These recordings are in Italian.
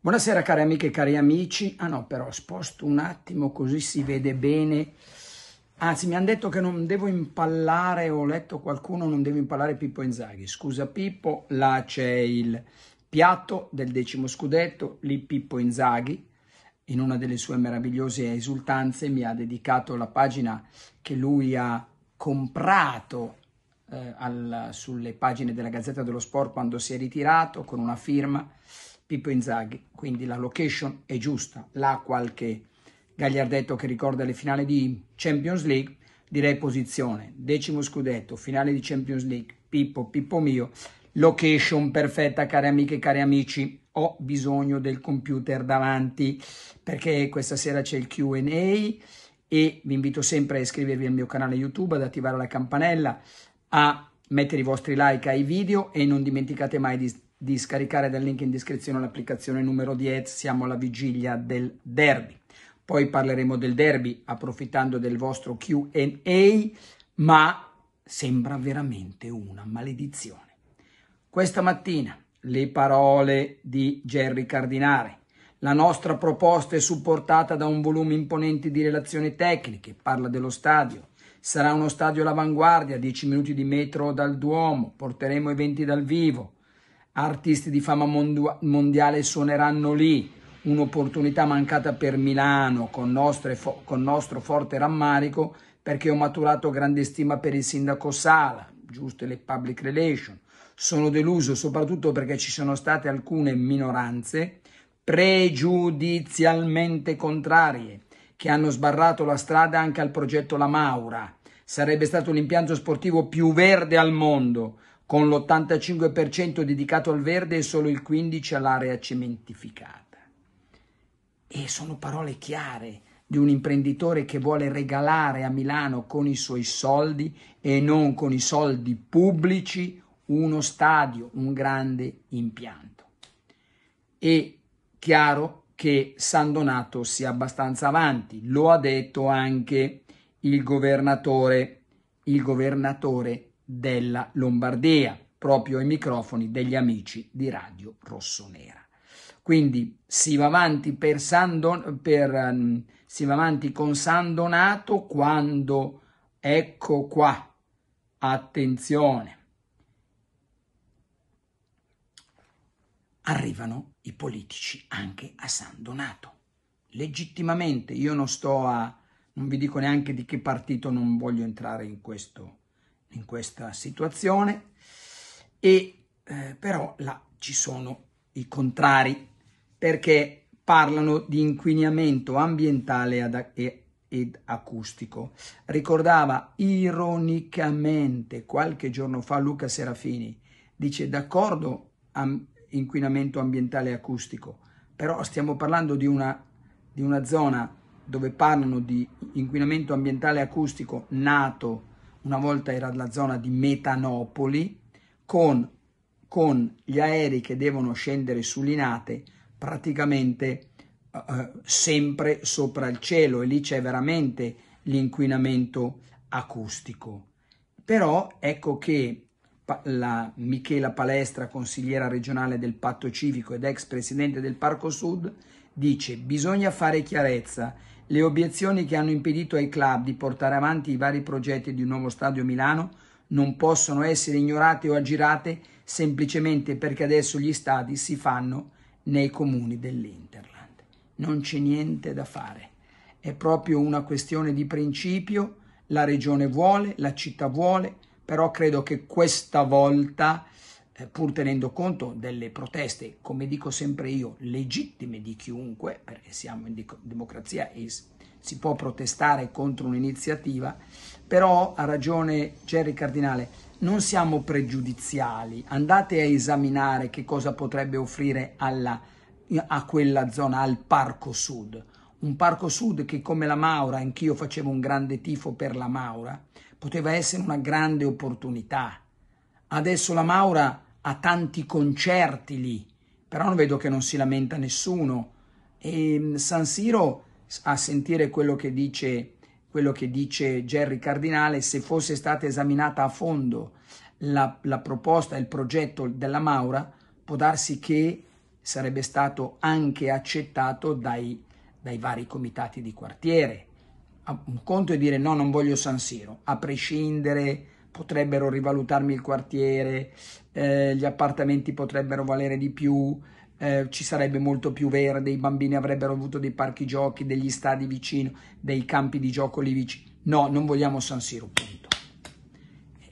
Buonasera cari amiche e cari amici. Ah no, però sposto un attimo così si vede bene. Anzi, mi hanno detto che non devo impallare, ho letto qualcuno, non devo impallare Pippo Inzaghi. Scusa Pippo, là c'è il piatto del decimo scudetto, lì Pippo Inzaghi, in una delle sue meravigliose esultanze, mi ha dedicato la pagina che lui ha comprato eh, al, sulle pagine della Gazzetta dello Sport quando si è ritirato con una firma Pippo Inzaghi, quindi la location è giusta, là qualche gagliardetto che ricorda le finali di Champions League, direi posizione, decimo scudetto, finale di Champions League, Pippo, Pippo mio, location perfetta cari amiche e cari amici, ho bisogno del computer davanti perché questa sera c'è il Q&A e vi invito sempre a iscrivervi al mio canale YouTube, ad attivare la campanella, a mettere i vostri like ai video e non dimenticate mai di di scaricare dal link in descrizione l'applicazione numero 10, siamo alla vigilia del derby. Poi parleremo del derby approfittando del vostro QA, ma sembra veramente una maledizione. Questa mattina le parole di Gerry Cardinare. La nostra proposta è supportata da un volume imponente di relazioni tecniche, parla dello stadio, Sarà uno stadio all'avanguardia, 10 minuti di metro dal Duomo, porteremo eventi dal vivo, artisti di fama mondo- mondiale suoneranno lì, un'opportunità mancata per Milano con, fo- con nostro forte rammarico perché ho maturato grande stima per il sindaco Sala, giuste le public relations. Sono deluso soprattutto perché ci sono state alcune minoranze pregiudizialmente contrarie che hanno sbarrato la strada anche al progetto La Maura. Sarebbe stato l'impianto sportivo più verde al mondo con l'85% dedicato al verde e solo il 15% all'area cementificata. E sono parole chiare di un imprenditore che vuole regalare a Milano con i suoi soldi e non con i soldi pubblici uno stadio, un grande impianto. E chiaro che San Donato sia abbastanza avanti, lo ha detto anche il governatore, il governatore della Lombardia, proprio ai microfoni degli amici di Radio Rossonera. Quindi si va avanti, per San Don, per, um, si va avanti con San Donato quando, ecco qua, attenzione, arrivano i politici anche a San Donato. Legittimamente, io non sto a, non vi dico neanche di che partito non voglio entrare in questo in questa situazione e eh, però là ci sono i contrari perché parlano di inquinamento ambientale ad, e, ed acustico. Ricordava ironicamente qualche giorno fa Luca Serafini, dice d'accordo am, inquinamento ambientale e acustico, però stiamo parlando di una, di una zona dove parlano di inquinamento ambientale e acustico nato una volta era la zona di Metanopoli, con, con gli aerei che devono scendere su Linate praticamente eh, eh, sempre sopra il cielo e lì c'è veramente l'inquinamento acustico. Però ecco che la Michela Palestra, consigliera regionale del patto civico ed ex presidente del Parco Sud, dice bisogna fare chiarezza. Le obiezioni che hanno impedito ai club di portare avanti i vari progetti di un nuovo stadio Milano non possono essere ignorate o aggirate semplicemente perché adesso gli stadi si fanno nei comuni dell'Interland. Non c'è niente da fare. È proprio una questione di principio. La regione vuole, la città vuole, però credo che questa volta, eh, pur tenendo conto delle proteste, come dico sempre io, legittime di chiunque, perché siamo in democrazia e si può protestare contro un'iniziativa, però ha ragione Gerry Cardinale, non siamo pregiudiziali, andate a esaminare che cosa potrebbe offrire alla, a quella zona, al Parco Sud. Un Parco Sud che come la Maura, anch'io facevo un grande tifo per la Maura, poteva essere una grande opportunità. Adesso la Maura ha tanti concerti lì, però non vedo che non si lamenta nessuno. E ehm, San Siro, a sentire quello che dice, quello che dice Gerry Cardinale, se fosse stata esaminata a fondo la, la proposta il progetto della Maura, può darsi che sarebbe stato anche accettato dai, dai vari comitati di quartiere Ah, un conto è dire no, non voglio San Siro, a prescindere potrebbero rivalutarmi il quartiere, eh, gli appartamenti potrebbero valere di più, eh, ci sarebbe molto più verde, i bambini avrebbero avuto dei parchi giochi, degli stadi vicino, dei campi di gioco lì vicino. No, non vogliamo San Siro, punto.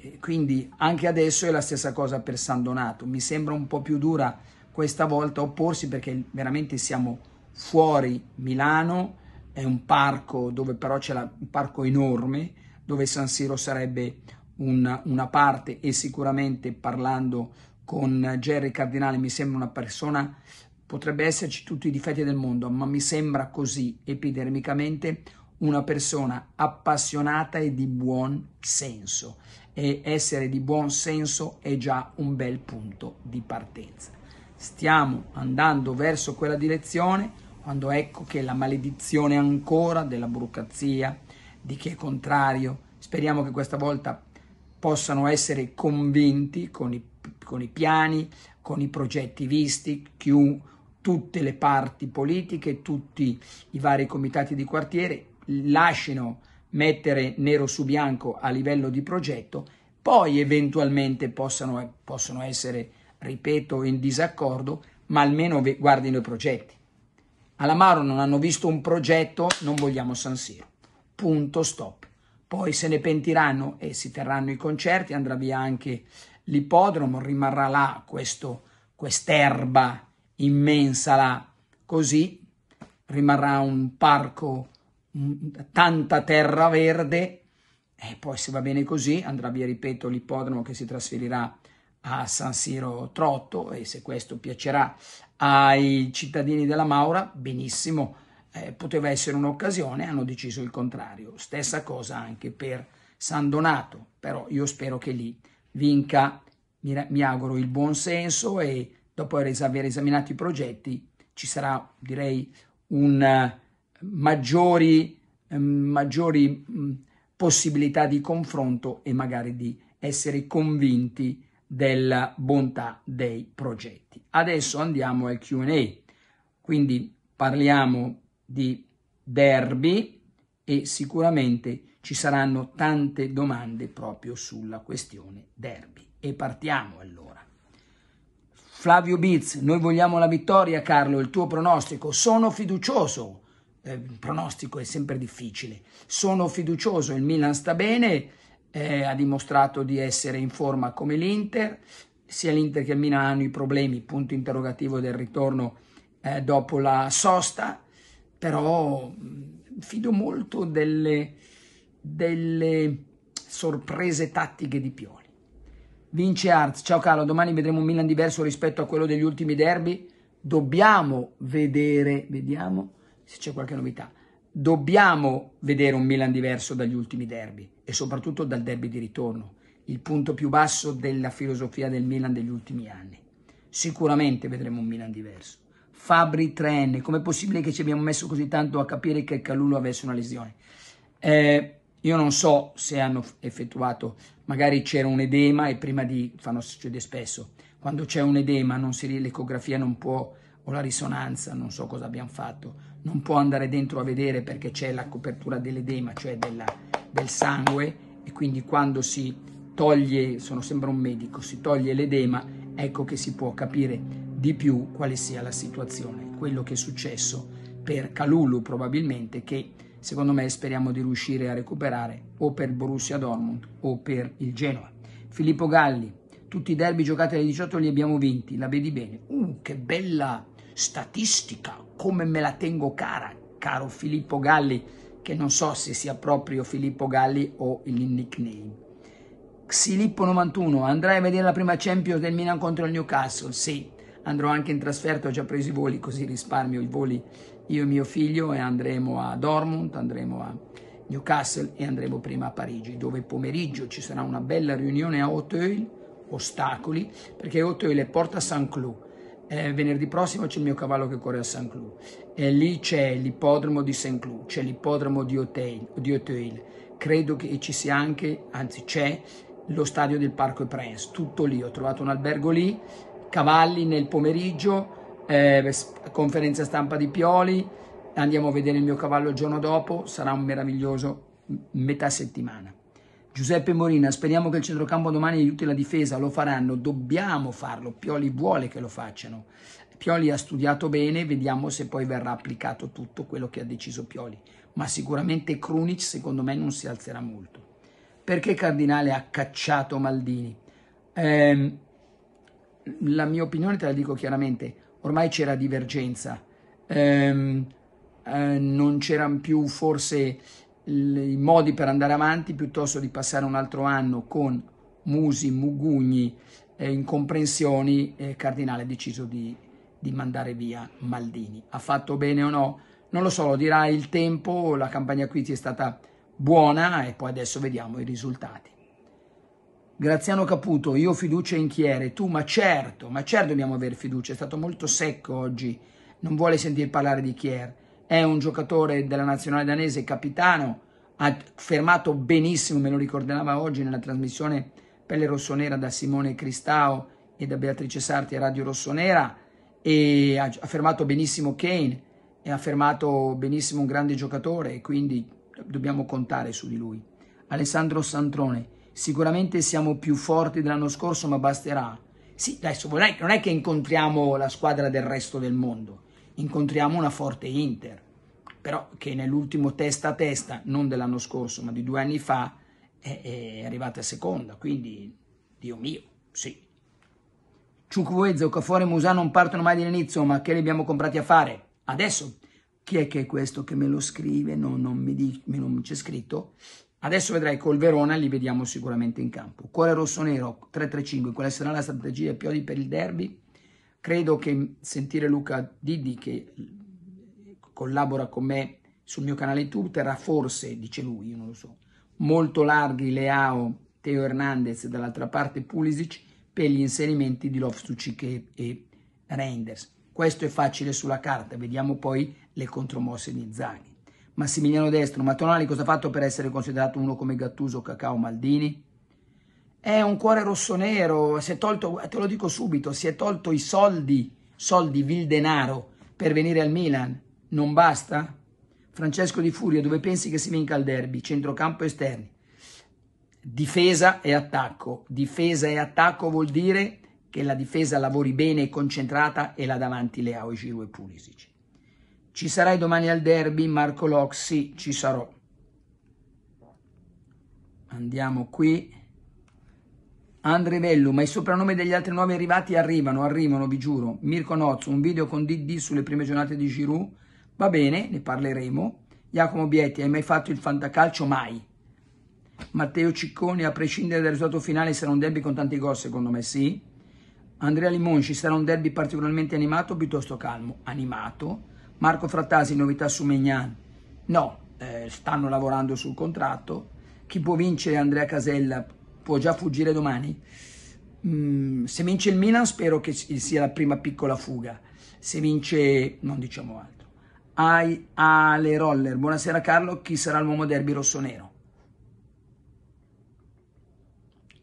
E quindi anche adesso è la stessa cosa per San Donato. Mi sembra un po' più dura questa volta opporsi perché veramente siamo fuori Milano, è un parco dove però c'è un parco enorme, dove San Siro sarebbe una, una parte e sicuramente parlando con Jerry Cardinale mi sembra una persona, potrebbe esserci tutti i difetti del mondo, ma mi sembra così epidermicamente una persona appassionata e di buon senso e essere di buon senso è già un bel punto di partenza. Stiamo andando verso quella direzione quando ecco che la maledizione ancora della burocrazia, di chi è contrario, speriamo che questa volta possano essere convinti con i, con i piani, con i progetti visti, chiun, tutte le parti politiche, tutti i vari comitati di quartiere, lasciano mettere nero su bianco a livello di progetto, poi eventualmente possano, possono essere, ripeto, in disaccordo, ma almeno guardino i progetti. Alamaro non hanno visto un progetto, non vogliamo San Siro. Punto, stop. Poi se ne pentiranno e si terranno i concerti, andrà via anche l'ippodromo, rimarrà là questo, quest'erba immensa là, così rimarrà un parco, tanta terra verde e poi se va bene così andrà via, ripeto, l'ippodromo che si trasferirà a San Siro Trotto e se questo piacerà ai cittadini della Maura, benissimo, eh, poteva essere un'occasione, hanno deciso il contrario. Stessa cosa anche per San Donato, però io spero che lì vinca, mi, mi auguro, il buon senso e dopo aver esaminato i progetti ci sarà, direi, un maggiori, ehm, maggiori possibilità di confronto e magari di essere convinti della bontà dei progetti. Adesso andiamo al QA, quindi parliamo di derby e sicuramente ci saranno tante domande proprio sulla questione derby. E partiamo allora. Flavio Biz, noi vogliamo la vittoria, Carlo, il tuo pronostico. Sono fiducioso. Eh, pronostico è sempre difficile. Sono fiducioso, il Milan sta bene, eh, ha dimostrato di essere in forma come l'Inter, sia l'Inter che il Milan hanno i problemi, punto interrogativo del ritorno eh, dopo la sosta, però fido molto delle, delle sorprese tattiche di Pioli. Vince Arts, ciao Carlo, domani vedremo un Milan diverso rispetto a quello degli ultimi derby. Dobbiamo vedere, vediamo se c'è qualche novità. Dobbiamo vedere un Milan diverso dagli ultimi derby e soprattutto dal derby di ritorno, il punto più basso della filosofia del Milan degli ultimi anni. Sicuramente vedremo un Milan diverso. Fabri 3 Trenne, com'è possibile che ci abbiamo messo così tanto a capire che Calulu avesse una lesione? Eh, io non so se hanno effettuato, magari c'era un edema e prima di, fanno succede spesso, quando c'è un edema non si, l'ecografia non può, o la risonanza, non so cosa abbiamo fatto, non può andare dentro a vedere perché c'è la copertura dell'edema, cioè della, del sangue e quindi quando si toglie, sono sembra un medico, si toglie l'edema, ecco che si può capire di più quale sia la situazione, quello che è successo per Calulu probabilmente che secondo me speriamo di riuscire a recuperare o per Borussia Dortmund o per il Genoa. Filippo Galli, tutti i derby giocati alle 18 li abbiamo vinti, la vedi bene. Uh, che bella statistica, come me la tengo cara, caro Filippo Galli che non so se sia proprio Filippo Galli o il nickname. Xilippo 91, andrai a vedere la prima Champions del Milan contro il Newcastle? Sì, andrò anche in trasferta, ho già preso i voli, così risparmio i voli io e mio figlio e andremo a Dortmund, andremo a Newcastle e andremo prima a Parigi, dove pomeriggio ci sarà una bella riunione a Hauteuil, ostacoli, perché Hauteuil è Porta Saint-Cloud, eh, venerdì prossimo c'è il mio cavallo che corre a St. Cloud e lì c'è l'ippodromo di St. Cloud, c'è l'ippodromo di Hotel, di Hotel. Credo che ci sia anche, anzi c'è, lo stadio del Parco Prince, tutto lì. Ho trovato un albergo lì, cavalli nel pomeriggio, eh, conferenza stampa di Pioli, andiamo a vedere il mio cavallo il giorno dopo, sarà un meraviglioso metà settimana. Giuseppe Morina, speriamo che il centrocampo domani aiuti la difesa, lo faranno, dobbiamo farlo, Pioli vuole che lo facciano. Pioli ha studiato bene, vediamo se poi verrà applicato tutto quello che ha deciso Pioli, ma sicuramente Krunic secondo me non si alzerà molto. Perché Cardinale ha cacciato Maldini? Eh, la mia opinione te la dico chiaramente, ormai c'era divergenza, eh, eh, non c'erano più forse i modi per andare avanti piuttosto di passare un altro anno con musi, mugugni, eh, incomprensioni, eh, Cardinale ha deciso di, di mandare via Maldini. Ha fatto bene o no? Non lo so, lo dirà il tempo, la campagna quiz è stata buona e poi adesso vediamo i risultati. Graziano Caputo, io fiducia in Chiere, tu ma certo, ma certo dobbiamo avere fiducia, è stato molto secco oggi, non vuole sentire parlare di Chiere è un giocatore della nazionale danese, capitano, ha fermato benissimo, me lo ricordava oggi nella trasmissione Pelle Rossonera da Simone Cristao e da Beatrice Sarti a Radio Rossonera, e ha fermato benissimo Kane, e ha fermato benissimo un grande giocatore e quindi dobbiamo contare su di lui. Alessandro Santrone, sicuramente siamo più forti dell'anno scorso ma basterà. Sì, adesso non è, non è che incontriamo la squadra del resto del mondo, incontriamo una forte Inter, però che nell'ultimo testa a testa, non dell'anno scorso, ma di due anni fa, è, è arrivata seconda, quindi Dio mio, sì. Ciucuezzo, Cafore e Musà non partono mai dall'inizio, ma che li abbiamo comprati a fare? Adesso, chi è che è questo che me lo scrive? No, non mi, di, c'è scritto. Adesso vedrai col Verona, li vediamo sicuramente in campo. Cuore rosso-nero, 3-3-5, quale sarà la strategia Pioli per il derby? Credo che sentire Luca Didi che collabora con me sul mio canale YouTube terrà forse, dice lui, io non lo so, molto larghi Leao, Teo Hernandez e dall'altra parte Pulisic per gli inserimenti di Loftucic e, e Reinders. Questo è facile sulla carta, vediamo poi le contromosse di Zaghi. Massimiliano Destro, ma Tonali cosa ha fatto per essere considerato uno come Gattuso, Cacao, Maldini? È un cuore rosso-nero, si è tolto, te lo dico subito, si è tolto i soldi, soldi, vil denaro, per venire al Milan. Non basta? Francesco Di Furio, dove pensi che si vinca il derby? Centrocampo esterni. Difesa e attacco. Difesa e attacco vuol dire che la difesa lavori bene e concentrata e là davanti Leao, Giroud e Pulisic. Ci sarai domani al derby, Marco Loxi, ci sarò. Andiamo qui. Andre Vellu, ma i soprannomi degli altri nuovi arrivati arrivano, arrivano, vi giuro. Mirko Nozzo, un video con DD sulle prime giornate di Giroud. Va bene, ne parleremo. Jacomo Bietti, hai mai fatto il fantacalcio? Mai. Matteo Cicconi, a prescindere dal risultato finale, sarà un derby con tanti gol, secondo me sì. Andrea Limon, ci sarà un derby particolarmente animato o piuttosto calmo? Animato. Marco Frattasi, novità su Megnan? No, eh, stanno lavorando sul contratto. Chi può vincere Andrea Casella può già fuggire domani. Mm, se vince il Milan spero che sia la prima piccola fuga. Se vince, non diciamo altro. Ai Ale Roller, buonasera Carlo, chi sarà l'uomo derby rossonero?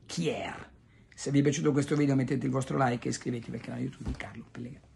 Chier. Se vi è piaciuto questo video mettete il vostro like e iscrivetevi al canale YouTube di Carlo Pellegrini.